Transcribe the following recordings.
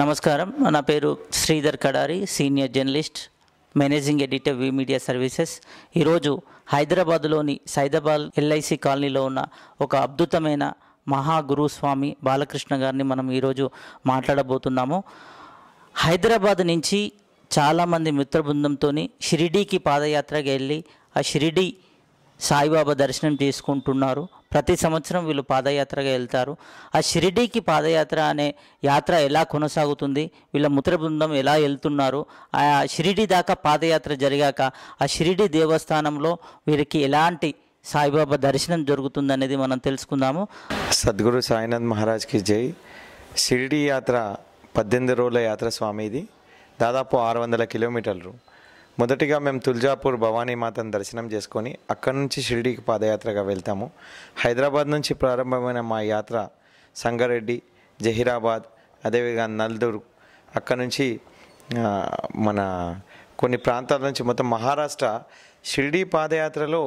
నమస్కారం నా పేరు Sridhar Kadari senior journalist managing editor V media services ఈరోజు హైదరాబాదులోని సైదాబాద్ ఎల్ఐసి కాలనీలో ఉన్న ఒక అద్భుతమైన మహాగురుస్వామి బాలకృష్ణ గారిని మనం ఈరోజు మాట్లాడబోతున్నాము హైదరాబాద్ నుంచి చాలామంది మిత్ర బృందంతో షిరిడీకి పాదయాత్రకి వెళ్ళి ఆ షిరిడీ సాయిబాబా దర్శనం చేసుకుంటున్నారు ప్రతి సంవత్సరం వీళ్ళు పాదయాత్రగా వెళ్తారు ఆ షిరిడీకి పాదయాత్ర అనే యాత్ర ఎలా కొనసాగుతుంది వీళ్ళ ముద్ర బృందం ఎలా వెళ్తున్నారు ఆ షిరిడి దాకా పాదయాత్ర జరిగాక ఆ షిరిడి దేవస్థానంలో వీరికి ఎలాంటి సాయిబాబా దర్శనం జరుగుతుందనేది మనం తెలుసుకుందాము సద్గురు సాయినంద్ మహారాజ్కి జై షిరిడి యాత్ర పద్దెనిమిది రోజుల యాత్ర స్వామి ఇది దాదాపు ఆరు వందల కిలోమీటర్లు మొదటిగా మేము తుల్జాపూర్ మాతను దర్శనం చేసుకొని అక్కడి నుంచి షిరిడీకి పాదయాత్రగా వెళ్తాము హైదరాబాద్ నుంచి ప్రారంభమైన మా యాత్ర సంగారెడ్డి జహీరాబాద్ అదేవిధంగా నల్దూరు అక్కడ నుంచి మన కొన్ని ప్రాంతాల నుంచి మొత్తం మహారాష్ట్ర షిరిడీ పాదయాత్రలో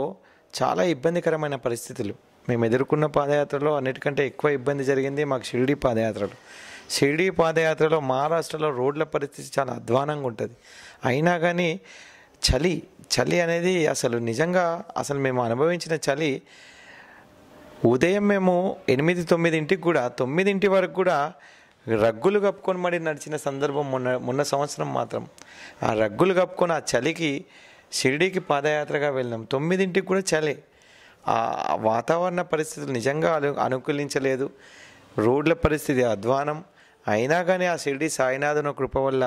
చాలా ఇబ్బందికరమైన పరిస్థితులు మేము ఎదుర్కొన్న పాదయాత్రలో అన్నిటికంటే ఎక్కువ ఇబ్బంది జరిగింది మాకు షిరిడీ పాదయాత్రలు షిరిడీ పాదయాత్రలో మహారాష్ట్రలో రోడ్ల పరిస్థితి చాలా అధ్వానంగా ఉంటుంది అయినా కానీ చలి చలి అనేది అసలు నిజంగా అసలు మేము అనుభవించిన చలి ఉదయం మేము ఎనిమిది తొమ్మిదింటికి కూడా తొమ్మిదింటి వరకు కూడా రగ్గులు కప్పుకొని మరి నడిచిన సందర్భం మొన్న మొన్న సంవత్సరం మాత్రం ఆ రగ్గులు కప్పుకొని ఆ చలికి షిరిడీకి పాదయాత్రగా వెళ్ళినాం తొమ్మిదింటికి కూడా చలి ఆ వాతావరణ పరిస్థితులు నిజంగా అను అనుకూలించలేదు రోడ్ల పరిస్థితి అధ్వానం అయినా కానీ ఆ షిరిడి సాయినాథన కృప వల్ల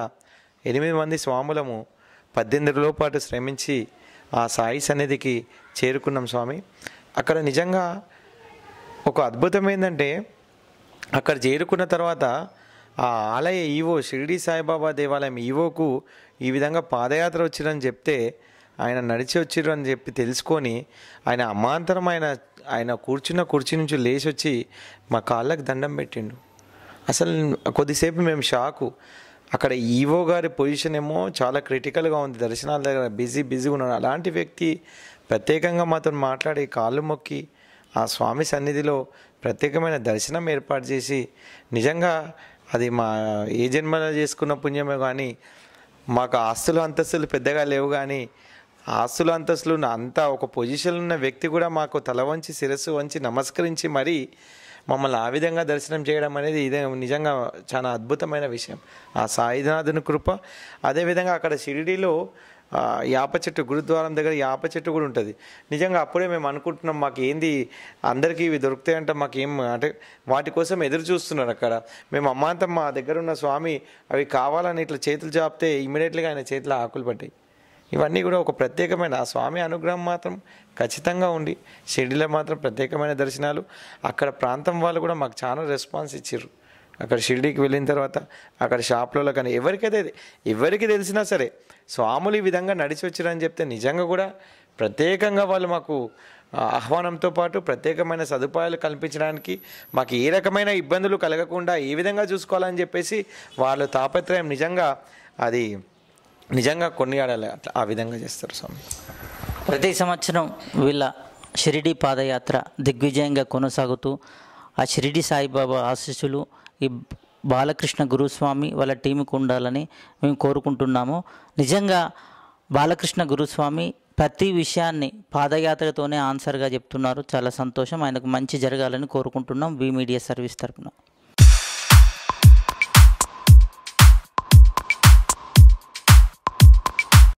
ఎనిమిది మంది స్వాములము పద్దెనిమిది రోజుల పాటు శ్రమించి ఆ సాయి సన్నిధికి చేరుకున్నాం స్వామి అక్కడ నిజంగా ఒక అద్భుతం ఏంటంటే అక్కడ చేరుకున్న తర్వాత ఆ ఆలయ ఈవో షిరిడి సాయిబాబా దేవాలయం ఈవోకు ఈ విధంగా పాదయాత్ర వచ్చిందని చెప్తే ఆయన నడిచి వచ్చిర్రు అని చెప్పి తెలుసుకొని ఆయన అమాంతరం ఆయన ఆయన కూర్చున్న కుర్చీ నుంచి లేచి వచ్చి మా కాళ్ళకు దండం పెట్టిండు అసలు కొద్దిసేపు మేము షాకు అక్కడ ఈవో గారి పొజిషన్ ఏమో చాలా క్రిటికల్గా ఉంది దర్శనాల దగ్గర బిజీ బిజీగా ఉన్నాడు అలాంటి వ్యక్తి ప్రత్యేకంగా మాతో మాట్లాడి కాళ్ళు మొక్కి ఆ స్వామి సన్నిధిలో ప్రత్యేకమైన దర్శనం ఏర్పాటు చేసి నిజంగా అది మా ఏ జన్మలో చేసుకున్న పుణ్యమే కానీ మాకు ఆస్తులు అంతస్తులు పెద్దగా లేవు కానీ ఆస్తులు అంతస్తులు అంతా ఒక పొజిషన్లో ఉన్న వ్యక్తి కూడా మాకు తల వంచి శిరస్సు వంచి నమస్కరించి మరీ మమ్మల్ని ఆ విధంగా దర్శనం చేయడం అనేది ఇదే నిజంగా చాలా అద్భుతమైన విషయం ఆ సాయినాథుని కృప అదేవిధంగా అక్కడ షిరిడీలో యాప చెట్టు గురుద్వారం దగ్గర యాప చెట్టు కూడా ఉంటుంది నిజంగా అప్పుడే మేము అనుకుంటున్నాం మాకు ఏంది అందరికీ ఇవి దొరుకుతాయంటే మాకు ఏం అంటే వాటి కోసం ఎదురు చూస్తున్నారు అక్కడ మేము అమ్మాంతం మా దగ్గర ఉన్న స్వామి అవి కావాలని ఇట్లా చేతులు చాపితే ఇమీడియట్లీగా ఆయన చేతిలో ఆకులు పట్టాయి ఇవన్నీ కూడా ఒక ప్రత్యేకమైన ఆ స్వామి అనుగ్రహం మాత్రం ఖచ్చితంగా ఉండి షిరిడీలో మాత్రం ప్రత్యేకమైన దర్శనాలు అక్కడ ప్రాంతం వాళ్ళు కూడా మాకు చాలా రెస్పాన్స్ ఇచ్చారు అక్కడ షిరిడికి వెళ్ళిన తర్వాత అక్కడ షాప్లలో కానీ ఎవరికైతే ఎవరికి తెలిసినా సరే స్వాములు ఈ విధంగా నడిచి వచ్చారని చెప్తే నిజంగా కూడా ప్రత్యేకంగా వాళ్ళు మాకు ఆహ్వానంతో పాటు ప్రత్యేకమైన సదుపాయాలు కల్పించడానికి మాకు ఏ రకమైన ఇబ్బందులు కలగకుండా ఏ విధంగా చూసుకోవాలని చెప్పేసి వాళ్ళ తాపత్రయం నిజంగా అది నిజంగా కొనియాడాలి అట్లా ఆ విధంగా చేస్తారు స్వామి ప్రతి సంవత్సరం వీళ్ళ షిరిడి పాదయాత్ర దిగ్విజయంగా కొనసాగుతూ ఆ షిరిడి సాయిబాబా ఆశీస్సులు ఈ బాలకృష్ణ గురుస్వామి వాళ్ళ టీముకు ఉండాలని మేము కోరుకుంటున్నాము నిజంగా బాలకృష్ణ గురుస్వామి ప్రతి విషయాన్ని పాదయాత్రతోనే ఆన్సర్గా చెప్తున్నారు చాలా సంతోషం ఆయనకు మంచి జరగాలని కోరుకుంటున్నాం వి మీడియా సర్వీస్ తరఫున